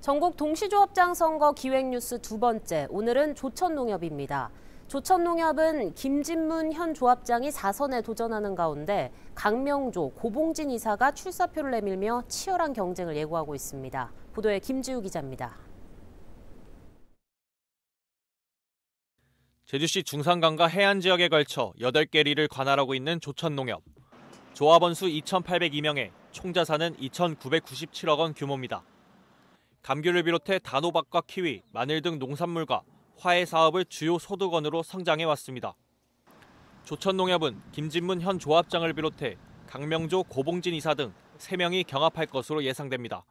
전국 동시조합장 선거 기획뉴스 두 번째, 오늘은 조천농협입니다. 조천농협은 김진문 현 조합장이 4선에 도전하는 가운데 강명조, 고봉진 이사가 출사표를 내밀며 치열한 경쟁을 예고하고 있습니다. 보도에 김지우 기자입니다. 제주시 중산강과 해안 지역에 걸쳐 8개 리를 관할하고 있는 조천농협. 조합원 수 2,802명에 총자산은 2,997억 원 규모입니다. 감귤을 비롯해 단호박과 키위, 마늘 등 농산물과 화해 사업을 주요 소득원으로 성장해 왔습니다. 조천농협은 김진문 현 조합장을 비롯해 강명조 고봉진 이사 등 3명이 경합할 것으로 예상됩니다.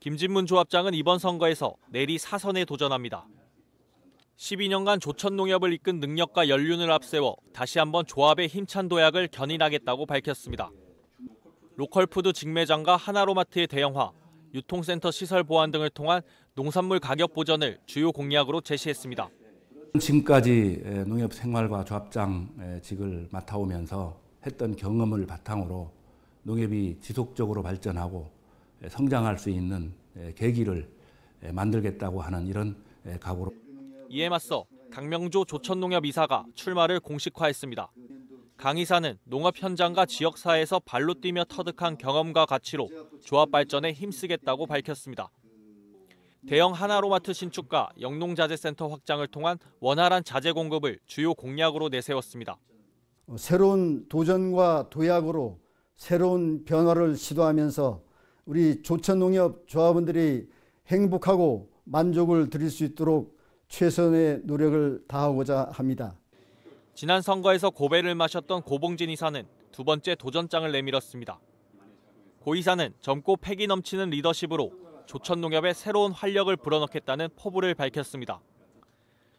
김진문 조합장은 이번 선거에서 내리 사선에 도전합니다. 12년간 조천농협을 이끈 능력과 연륜을 앞세워 다시 한번 조합의 힘찬 도약을 견인하겠다고 밝혔습니다. 로컬푸드 직매장과 하나로마트의 대형화, 유통센터 시설 보완 등을 통한 농산물 가격 보전을 주요 공약으로 제시했습니다. 지금까지 농협 생활과 조합장직을 맡아오면서 했던 경험을 바탕으로 농협이 지속적으로 발전하고 성장할 수 있는 계기를 만들겠다고 하는 이런 각오로 이에 맞서 강명조 조천농협 이사가 출마를 공식화했습니다. 강의사는 농업 현장과 지역사회에서 발로 뛰며 터득한 경험과 가치로 조합 발전에 힘쓰겠다고 밝혔습니다. 대형 하나로마트 신축과 영농자재센터 확장을 통한 원활한 자재 공급을 주요 공약으로 내세웠습니다. 어, 새로운 도전과 도약으로 새로운 변화를 시도하면서 우리 조천농협 조합원들이 행복하고 만족을 드릴 수 있도록 최선의 노력을 다하고자 합니다. 지난 선거에서 고배를 마셨던 고봉진 이사는 두 번째 도전장을 내밀었습니다. 고 이사는 젊고 패기 넘치는 리더십으로 조천농협에 새로운 활력을 불어넣겠다는 포부를 밝혔습니다.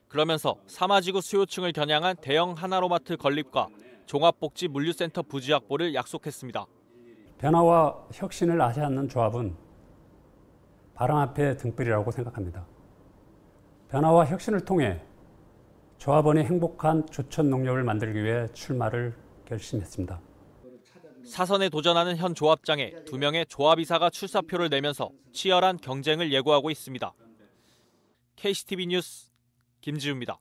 그러면서 사마지구 수요층을 겨냥한 대형 하나로마트 건립과 종합복지 물류센터 부지 확보를 약속했습니다. 변화와 혁신을 아지 않는 조합은 바람 앞에 등불이라고 생각합니다. 변화와 혁신을 통해 조합원의 행복한 조천 농협을 만들기 위해 출마를 결심했습니다. 사선에 도전하는 현 조합장에 두 명의 조합이사가 출사표를 내면서 치열한 경쟁을 예고하고 있습니다. KCTV 뉴스 김지우입니다.